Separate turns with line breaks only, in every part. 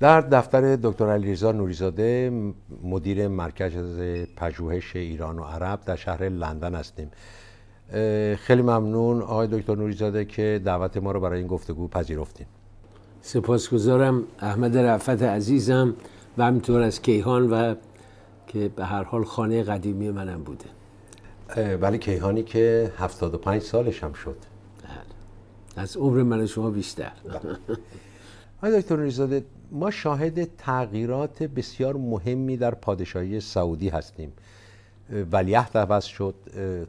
در دفتر دکتر علیرضا نوریزاده مدیر مرکز پژوهش ایران و عرب در شهر لندن هستیم خیلی ممنون آقای دکتر نوریزاده که دعوت ما رو برای این
گفتگو پذیرفتین سپاسگزارم احمد رفت عزیزم و همینطور از کیهان و که به هر حال خانه قدیمی منم بوده ولی کیهانی که 75 سالش هم شد بله. از عمر من شما
بیشتر بله. آقای دکتر ریزاده ما شاهد تغییرات بسیار مهمی در پادشاهی سعودی هستیم ولیعهد عوض شد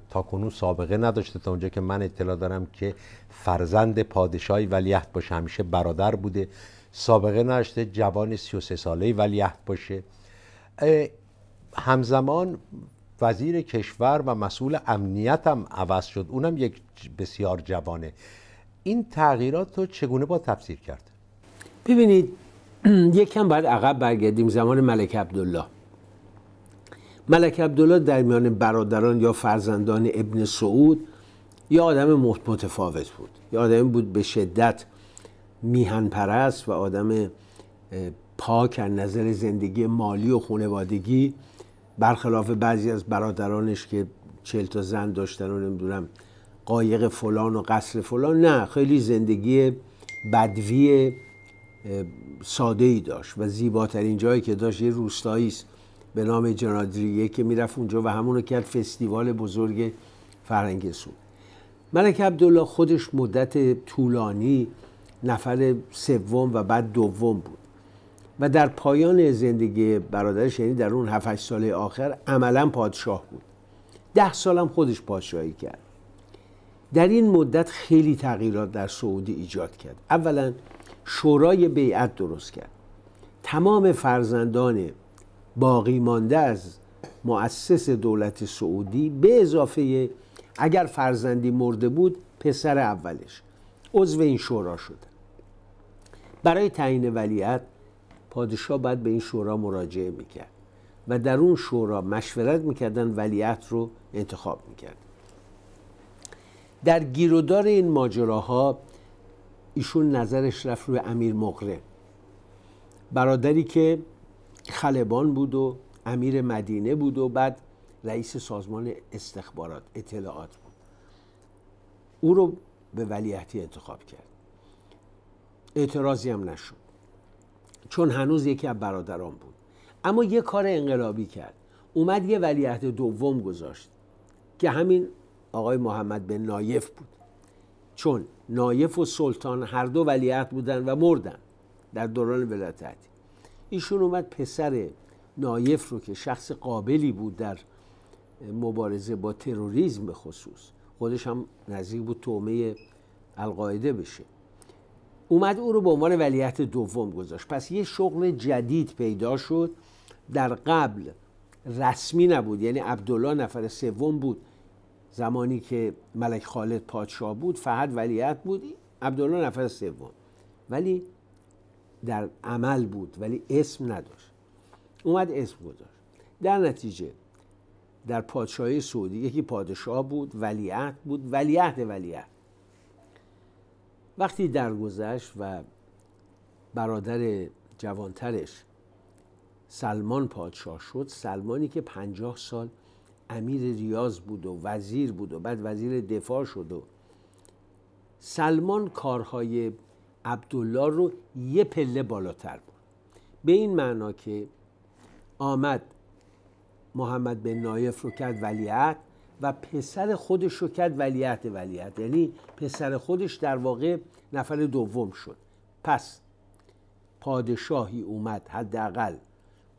تا کنون سابقه نداشته تا اونجا که من اطلاع دارم که فرزند پادشاهی ولیعهد باشه همیشه برادر بوده سابقه نداشته جوان 33 ساله ولیعهد باشه همزمان وزیر کشور و مسئول امنیت هم عوض شد اونم یک بسیار جوانه این تغییرات
رو چگونه با تفسیر کرد؟ ببینید یک کم باید عقب برگردیم زمان ملک عبدالله ملک عبدالله در میان برادران یا فرزندان ابن سعود یه آدم متفاوت بود یه آدم بود به شدت میهن پرست و آدم پاک از نظر زندگی مالی و خانوادگی برخلاف بعضی از برادرانش که چل تا زن داشتن و نمیدونم قایق فلان و قصر فلان نه خیلی زندگی بدوی ساده ای داشت و زیباترین جایی که داشت یه روستایی است به نام جنادریه که میرفت اونجا و همونو کرد فستیوال بزرگ فرهنگ ملک عبدالله خودش مدت طولانی نفر سوم و بعد دوم بود و در پایان زندگی برادرش یعنی در اون 7 ساله آخر عملا پادشاه بود ده سالم خودش پادشاهی کرد در این مدت خیلی تغییرات در سعودی ایجاد کرد اولا شورای بیعت درست کرد تمام فرزندان باقی مانده از مؤسس دولت سعودی به اضافه اگر فرزندی مرده بود پسر اولش عضو این شورا شد برای تعیین ولیت پادشاه باید به این شورا مراجعه میکرد و در اون شورا مشورت میکردن ولیعت رو انتخاب میکرد در گیرودار این ماجراها ایشون نظرش رفت روی امیر مقره برادری که خلبان بود و امیر مدینه بود و بعد رئیس سازمان استخبارات اطلاعات بود او رو به ولیعتی انتخاب کرد اعتراضی هم نشد چون هنوز یکی از برادران بود اما یه کار انقلابی کرد اومد یه ولیعهد دوم گذاشت که همین آقای محمد بن نایف بود چون نایف و سلطان هر دو ولیعهد بودن و مردن در دوران ولایت ایشون اومد پسر نایف رو که شخص قابلی بود در مبارزه با تروریسم به خصوص خودش هم نزدیک بود تومه القاعده بشه اومد او رو به عنوان ولیت دوم گذاشت پس یه شغل جدید پیدا شد در قبل رسمی نبود یعنی عبدالله نفر سوم بود زمانی که ملک خالد پادشاه بود فهد ولیت بود عبدالله نفر سوم ولی در عمل بود ولی اسم نداشت اومد اسم گذاشت در نتیجه در پادشاهی سعودی یکی پادشاه بود ولیعت بود ولیعت ولیعت وقتی درگذشت و برادر جوانترش سلمان پادشاه شد سلمانی که پنجاه سال امیر ریاض بود و وزیر بود و بعد وزیر دفاع شد و سلمان کارهای عبدالله رو یه پله بالاتر بود به این معنا که آمد محمد بن نایف رو کرد ولیعت و پسر خودش رو کرد ولیت ولیت یعنی پسر خودش در واقع نفر دوم شد پس پادشاهی اومد حداقل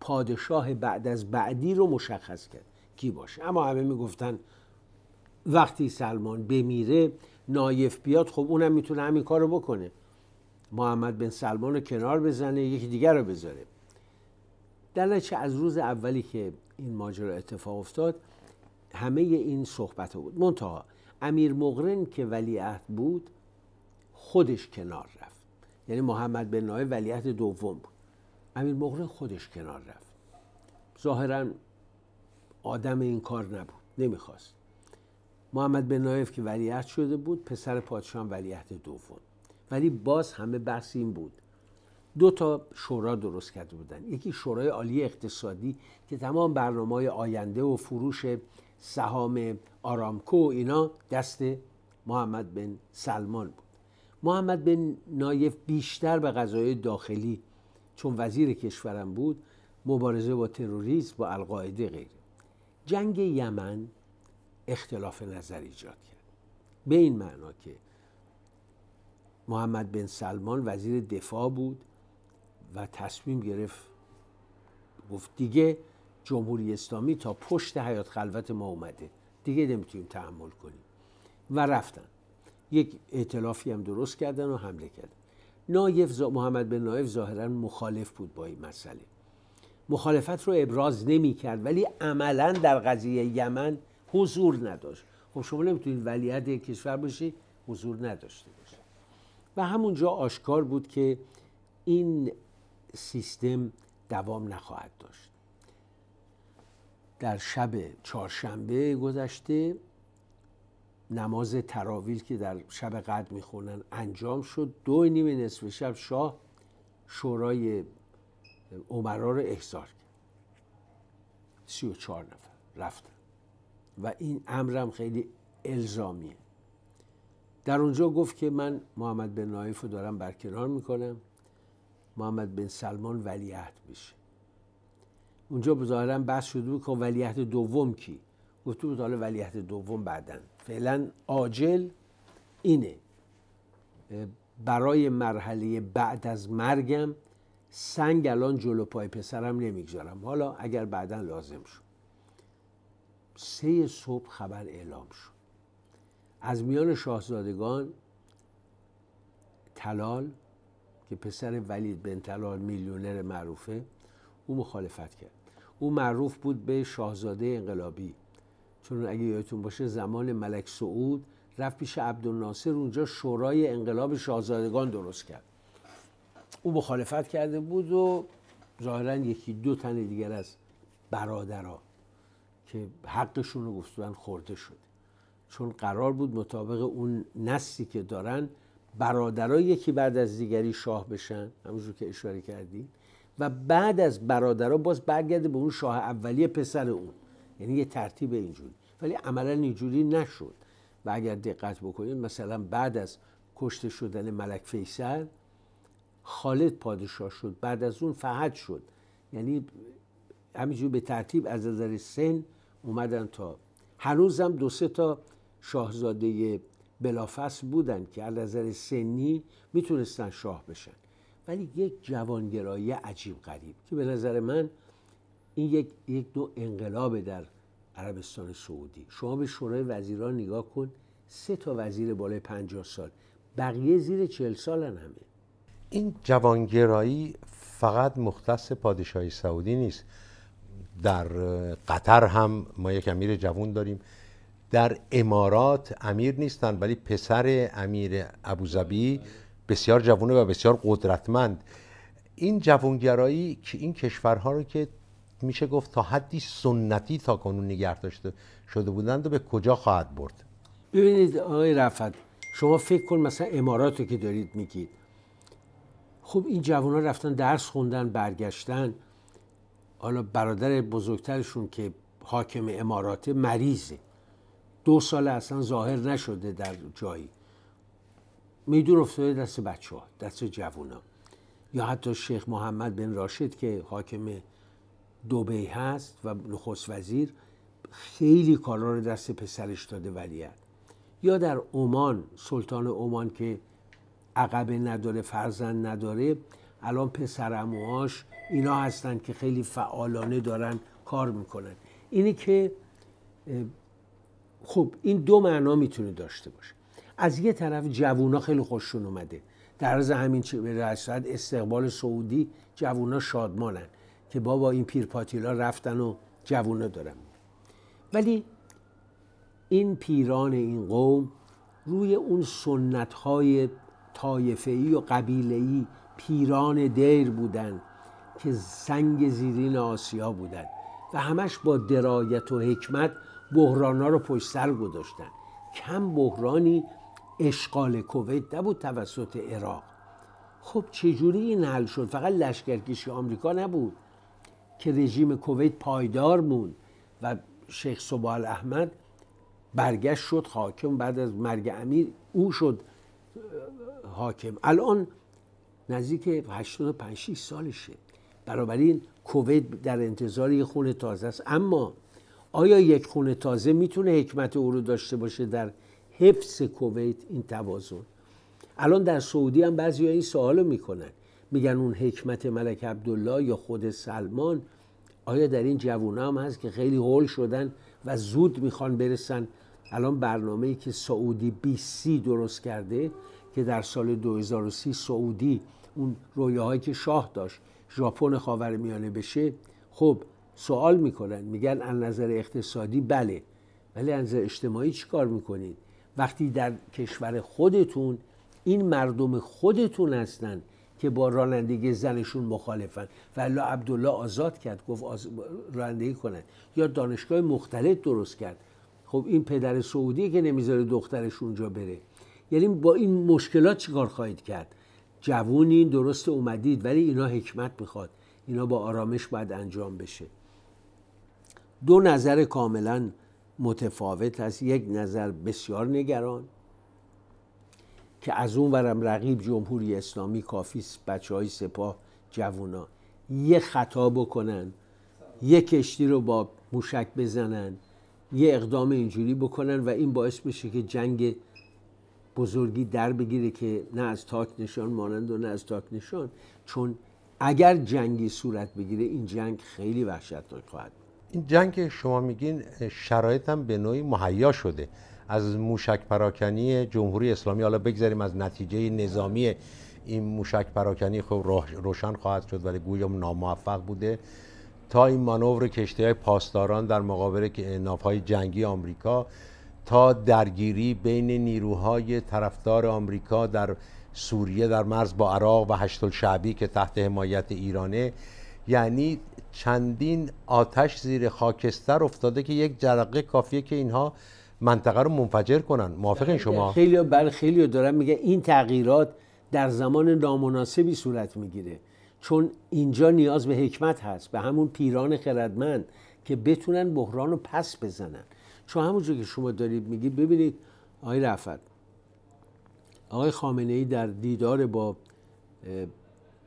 پادشاه بعد از بعدی رو مشخص کرد کی باشه اما همه میگفتن وقتی سلمان بمیره نایف بیاد خب اونم میتونه همین کار رو بکنه محمد بن سلمان رو کنار بزنه یکی دیگر رو بذاره در از روز اولی که این ماجرا اتفاق افتاد همه این صحبت بود منتها امیر مقرن که ولیعت بود خودش کنار رفت یعنی محمد بن نایه ولیعت دوم بود امیر مقرن خودش کنار رفت ظاهرا آدم این کار نبود نمیخواست محمد بن نایف که ولیعت شده بود پسر پادشاه ولیعت دوم ولی باز همه بحث این بود دو تا شورا درست کرده بودن یکی شورای عالی اقتصادی که تمام برنامه آینده و فروش سهام آرامکو و اینا دست محمد بن سلمان بود محمد بن نایف بیشتر به قضایای داخلی چون وزیر کشورم بود مبارزه با تروریسم با القاعده غیره جنگ یمن اختلاف نظر ایجاد کرد به این معنا که محمد بن سلمان وزیر دفاع بود و تصمیم گرفت گفت دیگه جمهوری اسلامی تا پشت حیات خلوت ما اومده دیگه نمیتونیم تحمل کنیم و رفتن یک اعتلافی هم درست کردن و حمله کردن محمد بن نایف ظاهرا مخالف بود با این مسئله مخالفت رو ابراز نمی کرد ولی عملا در قضیه یمن حضور نداشت خب شما نمیتونید ولیت کشور باشی حضور نداشته باشه و همونجا آشکار بود که این سیستم دوام نخواهد داشت در شب چهارشنبه گذشته نماز تراویل که در شب قدر میخونن انجام شد دو نیمه نصف شب شاه شورای عمرا رو احضار کرد سی و چهار نفر رفتن و این امرم خیلی الزامیه در اونجا گفت که من محمد بن نایف رو دارم برکنار میکنم محمد بن سلمان ولیعهد میشه اونجا بزارم بحث شده بود که خب ولیعهد دوم کی گفته بود حالا ولیعهد دوم بعدن فعلا عاجل اینه برای مرحله بعد از مرگم سنگ الان جلو پای پسرم نمیگذارم حالا اگر بعدا لازم شد سه صبح خبر اعلام شد از میان شاهزادگان تلال که پسر ولید بن تلال میلیونر معروفه او مخالفت کرد او معروف بود به شاهزاده انقلابی چون اگه یادتون باشه زمان ملک سعود رفت پیش عبدالناصر اونجا شورای انقلاب شاهزادگان درست کرد او مخالفت کرده بود و ظاهرا یکی دو تن دیگر از برادرها که حقشون رو گفتن خورده شد چون قرار بود مطابق اون نسلی که دارن برادرها یکی بعد از دیگری شاه بشن همونجور که اشاره کردیم و بعد از برادرها باز برگرده به اون شاه اولی پسر اون یعنی یه ترتیب اینجوری ولی عملا اینجوری نشد و اگر دقت بکنید مثلا بعد از کشته شدن ملک فیصل خالد پادشاه شد بعد از اون فهد شد یعنی همینجور به ترتیب از نظر سن اومدن تا هنوز هم دو سه تا شاهزاده بلافس بودن که از نظر سنی میتونستن شاه بشن ولی یک جوانگرایی عجیب قریب که به نظر من این یک, یک نوع انقلاب در عربستان سعودی شما به شورای وزیران نگاه کن سه تا وزیر بالای پنجاه سال بقیه زیر چهل سالن همه
این جوانگرایی فقط مختص پادشاهی سعودی نیست در قطر هم ما یک امیر جوان داریم در امارات امیر نیستن ولی پسر امیر ابوظبی بسیار جوونه و بسیار قدرتمند این جوانگرایی که این کشورها رو که میشه گفت تا حدی سنتی تا کنون نگه داشته شده بودند و به کجا خواهد
برد ببینید آقای رفت شما فکر کن مثلا امارات که دارید میگید خب این جوان ها رفتن درس خوندن برگشتن حالا برادر بزرگترشون که حاکم اماراته مریضه دو سال اصلا ظاهر نشده در جایی میدون افتاده دست بچه ها دست ها. یا حتی شیخ محمد بن راشد که حاکم دوبی هست و نخست وزیر خیلی کارا رو دست پسرش داده ولیت یا در عمان سلطان عمان که عقبه نداره فرزند نداره الان پسر اموهاش اینا هستن که خیلی فعالانه دارن کار میکنن اینه که خب این دو معنا میتونه داشته باشه از یه طرف جوونا خیلی خوششون اومده در از همین رسد استقبال سعودی جوونا شادمانن که بابا این پیرپاتیلا رفتن و جوونا دارن ولی این پیران این قوم روی اون سنت های طایفه و قبیله پیران دیر بودن که سنگ زیرین آسیا بودن و همش با درایت و حکمت بحران رو پشت سر گذاشتن کم بحرانی اشغال کویت نبود توسط عراق خب چجوری این حل شد فقط لشکرکشی آمریکا نبود که رژیم کویت پایدار موند و شیخ صبال احمد برگشت شد حاکم بعد از مرگ امیر او شد حاکم الان نزدیک 85 سالشه این کویت در انتظار یه خون تازه است اما آیا یک خونه تازه میتونه حکمت او رو داشته باشه در حفظ کویت این توازن الان در سعودی هم بعضی ها این سوالو میکنن میگن اون حکمت ملک عبدالله یا خود سلمان آیا در این جوونام هم هست که خیلی هول شدن و زود میخوان برسن الان برنامه ای که سعودی بی سی درست کرده که در سال 2030 سعودی اون رویاهایی که شاه داشت ژاپن خاورمیانه بشه خب سوال میکنن میگن از نظر اقتصادی بله ولی از نظر اجتماعی چیکار میکنید وقتی در کشور خودتون این مردم خودتون هستن که با رانندگی زنشون مخالفن و الله عبدالله آزاد کرد گفت آز... رانندگی کنن یا دانشگاه مختلف درست کرد خب این پدر سعودی که نمیذاره دخترش اونجا بره یعنی با این مشکلات چیکار خواهید کرد جوونین درست اومدید ولی اینا حکمت میخواد اینا با آرامش باید انجام بشه دو نظر کاملا متفاوت است یک نظر بسیار نگران که از اون ورم رقیب جمهوری اسلامی کافی بچه های سپاه جوونا یه خطا بکنن یه کشتی رو با موشک بزنن یه اقدام اینجوری بکنن و این باعث بشه که جنگ بزرگی در بگیره که نه از تاک نشان مانند و نه از تاک نشان چون اگر جنگی صورت بگیره این جنگ خیلی وحشتناک خواهد بود
این جنگ که شما میگین شرایط هم به نوعی مهیا شده از موشک پراکنی جمهوری اسلامی حالا بگذاریم از نتیجه نظامی این موشک پراکنی خب روشن خواهد شد ولی گویم ناموفق بوده تا این مانور کشتی های پاسداران در مقابل های جنگی آمریکا تا درگیری بین نیروهای طرفدار آمریکا در سوریه در مرز با عراق و هشت شعبی که تحت حمایت ایرانه یعنی چندین آتش زیر خاکستر افتاده که یک جرقه کافیه که اینها منطقه رو منفجر کنن موافقین بله، شما خیلی
بر بله، خیلی دارم میگه این تغییرات در زمان نامناسبی صورت میگیره چون اینجا نیاز به حکمت هست به همون پیران خردمند که بتونن بحران رو پس بزنن چون همونجور که شما دارید میگی ببینید آقای رفت آقای خامنه ای در دیدار با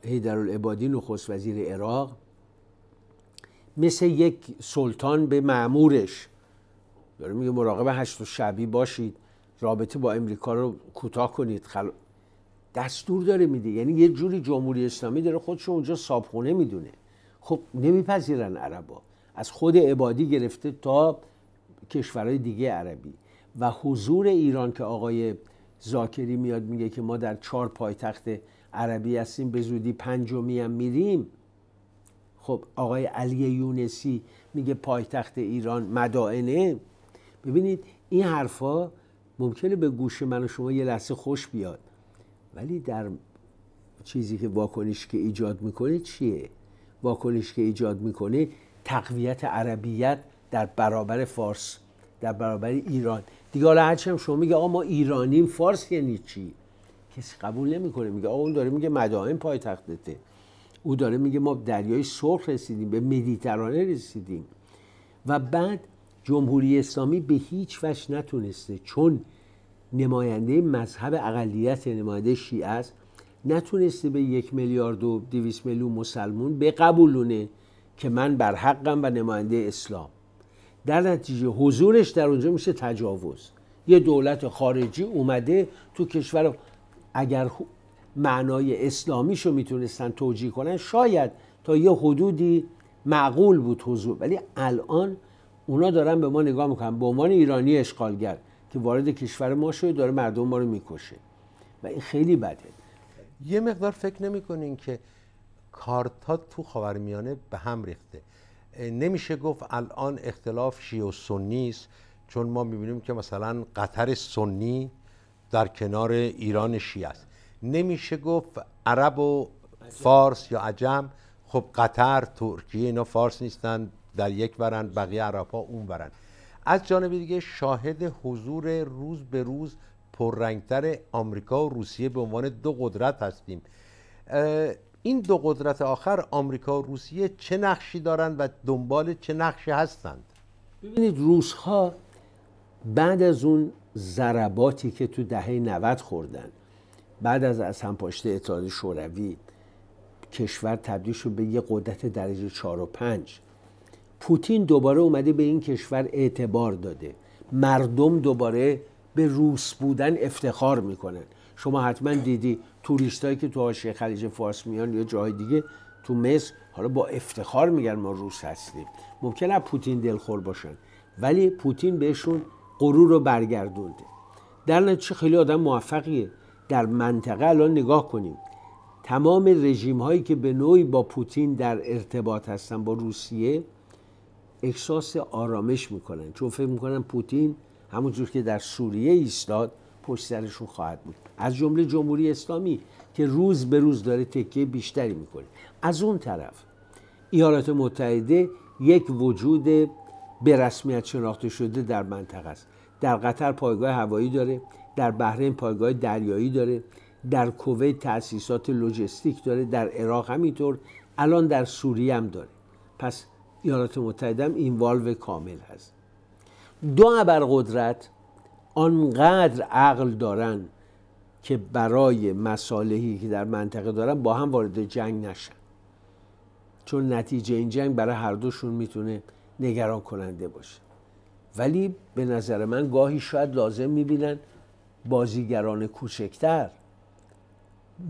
هیدرالعبادی نخست وزیر عراق مثل یک سلطان به معمورش داره میگه مراقب هشت و شبی باشید رابطه با امریکا رو کوتاه کنید خل... دستور داره میده یعنی یه جوری جمهوری اسلامی داره خودش اونجا صابخونه میدونه خب نمیپذیرن عربا از خود عبادی گرفته تا کشورهای دیگه عربی و حضور ایران که آقای زاکری میاد میگه که ما در چهار پایتخت عربی هستیم به زودی پنجمی هم میریم خب آقای علی یونسی میگه پایتخت ایران مدائنه ببینید این حرفا ممکنه به گوش من و شما یه لحظه خوش بیاد ولی در چیزی که واکنش که ایجاد میکنه چیه واکنش که ایجاد میکنه تقویت عربیت در برابر فارس در برابر ایران دیگه حالا هم شما میگه آقا ما ایرانیم فارس یعنی چی کسی قبول نمیکنه میگه آقا اون داره میگه مدائن پایتختته او داره میگه ما دریای سرخ رسیدیم به مدیترانه رسیدیم و بعد جمهوری اسلامی به هیچ وجه نتونسته چون نماینده مذهب اقلیت نماینده شیعه است نتونسته به یک میلیارد و دویست میلیون مسلمون بقبولونه که من بر حقم و نماینده اسلام در نتیجه حضورش در اونجا میشه تجاوز یه دولت خارجی اومده تو کشور اگر معنای اسلامیش رو میتونستن توجیه کنن شاید تا یه حدودی معقول بود حضور ولی الان اونا دارن به ما نگاه میکنن به عنوان ایرانی اشغالگر که وارد کشور ما شده داره مردم ما رو میکشه و این خیلی بده یه مقدار فکر نمیکنین که کارتا تو خاورمیانه به هم ریخته
نمیشه گفت الان اختلاف شیعه و سنی است چون ما میبینیم که مثلا قطر سنی در کنار ایران شیعه است نمیشه گفت عرب و فارس یا عجم خب قطر ترکیه اینا فارس نیستن در یک ورن بقیه عرب ها اون ورن از جانب دیگه شاهد حضور روز به روز پررنگتر آمریکا و روسیه به عنوان دو قدرت هستیم این دو قدرت آخر آمریکا و روسیه چه نقشی دارند و
دنبال چه نقشی هستند ببینید روس ها بعد از اون ضرباتی که تو دهه 90 خوردن بعد از از هم پاشته اتحاد شوروی کشور تبدیل شد به یه قدرت درجه 4 و 5 پوتین دوباره اومده به این کشور اعتبار داده مردم دوباره به روس بودن افتخار میکنن شما حتما دیدی توریستایی که تو حاشیه خلیج فارس میان یا جای دیگه تو مصر حالا با افتخار میگن ما روس هستیم ممکنه پوتین دلخور باشن ولی پوتین بهشون غرور رو برگردونده در نتیجه خیلی آدم موفقیه در منطقه الان نگاه کنیم تمام رژیم هایی که به نوعی با پوتین در ارتباط هستن با روسیه احساس آرامش میکنن چون فکر میکنن پوتین همونجور که در سوریه ایستاد پشت سرشون خواهد بود از جمله جمهوری اسلامی که روز به روز داره تکیه بیشتری میکنه از اون طرف ایالات متحده یک وجود به رسمیت شناخته شده در منطقه است در قطر پایگاه هوایی داره در بحرین پایگاه دریایی داره در کویت تأسیسات لوجستیک داره در عراق همینطور الان در سوریه هم داره پس ایالات متحده هم اینوالو کامل هست دو قدرت آنقدر عقل دارن که برای مصالحی که در منطقه دارن با هم وارد جنگ نشن چون نتیجه این جنگ برای هر دوشون میتونه نگران کننده باشه ولی به نظر من گاهی شاید لازم میبینن بازیگران کوچکتر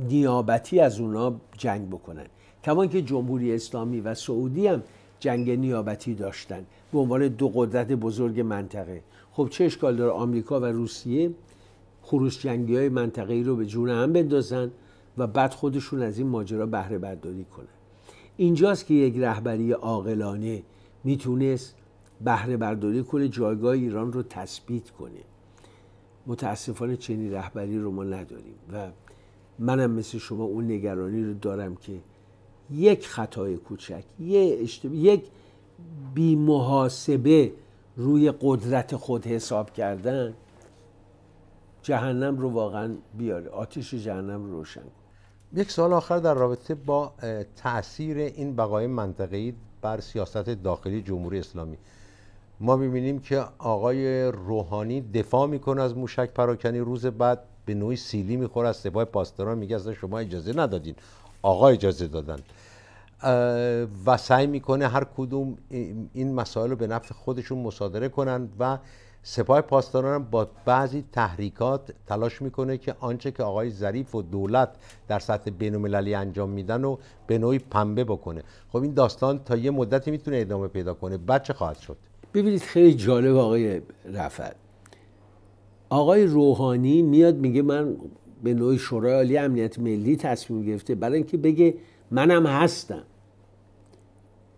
نیابتی از اونا جنگ بکنن کمان که جمهوری اسلامی و سعودی هم جنگ نیابتی داشتن به عنوان دو قدرت بزرگ منطقه خب چه اشکال داره آمریکا و روسیه خروش جنگی های منطقه ای رو به جون هم بندازن و بعد خودشون از این ماجرا بهره برداری کنن اینجاست که یک رهبری عاقلانه میتونست بهره برداری کنه جایگاه ایران رو تثبیت کنه متاسفانه چنین رهبری رو ما نداریم و منم مثل شما اون نگرانی رو دارم که یک خطای کوچک یه یک بیمحاسبه روی قدرت خود حساب کردن جهنم رو واقعا بیاره آتیش جهنم رو روشن
یک سال آخر در رابطه با تاثیر این بقای منطقه‌ای بر سیاست داخلی جمهوری اسلامی ما میبینیم که آقای روحانی دفاع میکنه از موشک پراکنی روز بعد به نوعی سیلی میخوره از سپاه پاسداران میگه اصلا شما اجازه ندادین آقا اجازه دادن و سعی میکنه هر کدوم این مسائل رو به نفع خودشون مصادره کنن و سپاه پاسداران با بعضی تحریکات تلاش میکنه که آنچه که آقای ظریف و دولت در سطح بین انجام میدن و به نوعی پنبه بکنه خب این داستان تا یه مدتی میتونه
ادامه پیدا کنه بچه خواهد شد ببینید خیلی جالب آقای رفت آقای روحانی میاد میگه من به نوعی شورای عالی امنیت ملی تصمیم گرفته برای اینکه بگه منم هستم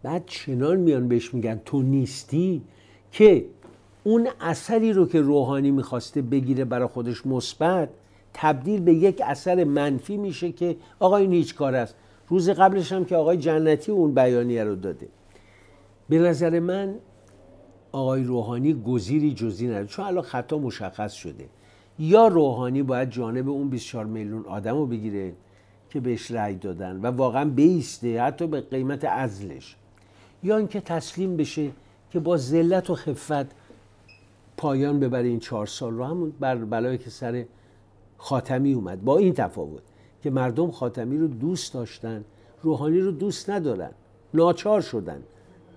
بعد چنان میان بهش میگن تو نیستی که اون اثری رو که روحانی میخواسته بگیره برای خودش مثبت تبدیل به یک اثر منفی میشه که آقای هیچ کار است روز قبلش هم که آقای جنتی اون بیانیه رو داده به نظر من آقای روحانی گزیری جزی نداره چون الان خطا مشخص شده یا روحانی باید جانب اون 24 میلیون آدم رو بگیره که بهش رأی دادن و واقعا بیسته حتی به قیمت ازلش یا اینکه تسلیم بشه که با ذلت و خفت پایان ببره این چهار سال رو همون بر بلایی که سر خاتمی اومد با این تفاوت که مردم خاتمی رو دوست داشتن روحانی رو دوست ندارن ناچار شدن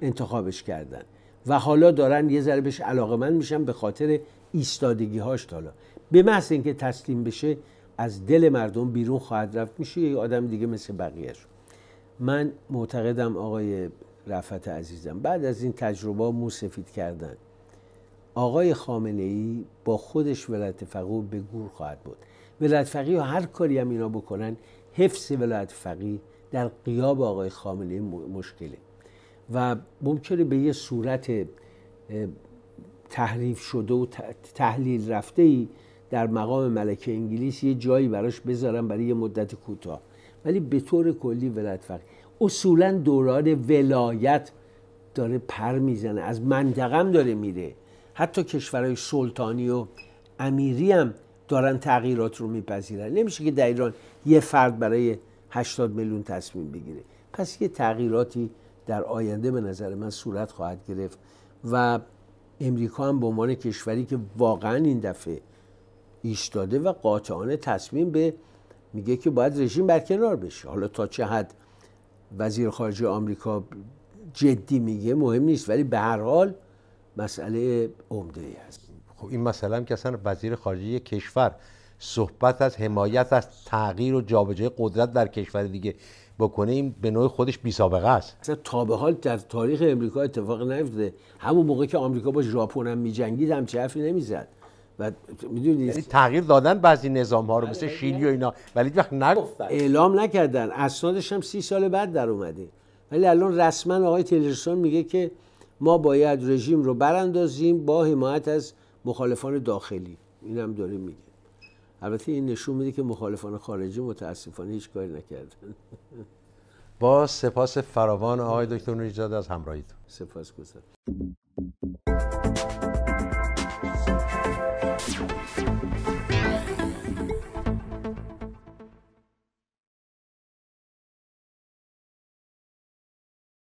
انتخابش کردن و حالا دارن یه ذره بهش علاقه میشن به خاطر ایستادگی هاش حالا به محض اینکه تسلیم بشه از دل مردم بیرون خواهد رفت میشه یه آدم دیگه مثل بقیهش من معتقدم آقای رفت عزیزم بعد از این تجربه موسفید کردن آقای خامنه ای با خودش ولایت فقیه به گور خواهد بود ولایت فقیه هر کاری هم اینا بکنن حفظ ولایت فقیه در قیاب آقای خامنه ای مشکله و ممکنه به یه صورت تحریف شده و تحلیل رفته ای در مقام ملکه انگلیس یه جایی براش بذارن برای یه مدت کوتاه ولی به طور کلی ولایت فقیه اصولا دوران ولایت داره پر میزنه از منطقم داره میره حتی کشورهای سلطانی و امیری هم دارن تغییرات رو میپذیرن نمیشه که در ایران یه فرد برای 80 میلیون تصمیم بگیره پس یه تغییراتی در آینده به نظر من صورت خواهد گرفت و امریکا هم به عنوان کشوری که واقعا این دفعه ایستاده و قاطعانه تصمیم به میگه که باید رژیم برکنار بشه حالا تا چه حد وزیر خارجه آمریکا جدی میگه مهم نیست ولی به هر حال مسئله عمده ای هست خب این مثلا که
اصلا وزیر خارجه کشور صحبت از حمایت از تغییر و جابجایی قدرت
در کشور دیگه بکنه به نوع خودش بی سابقه است اصلا تا به حال در تاریخ امریکا اتفاق نیفتاده همون موقع که آمریکا با ژاپن هم میجنگید هم چه حرفی نمیزد و می‌دونی یعنی تغییر دادن بعضی نظام ها رو مثل آره، شیلی یعنی و اینا ولی وقت خب، اعلام نکردن اسنادش هم سی سال بعد در اومده ولی الان رسما آقای تلرسون میگه که ما باید رژیم رو براندازیم با حمایت از مخالفان داخلی اینم داره میگه البته این نشون میده که مخالفان خارجی متاسفانه هیچ کاری نکردن
با سپاس فراوان آقای دکتر نوریزاده از همراهیتون
سپاس گذارم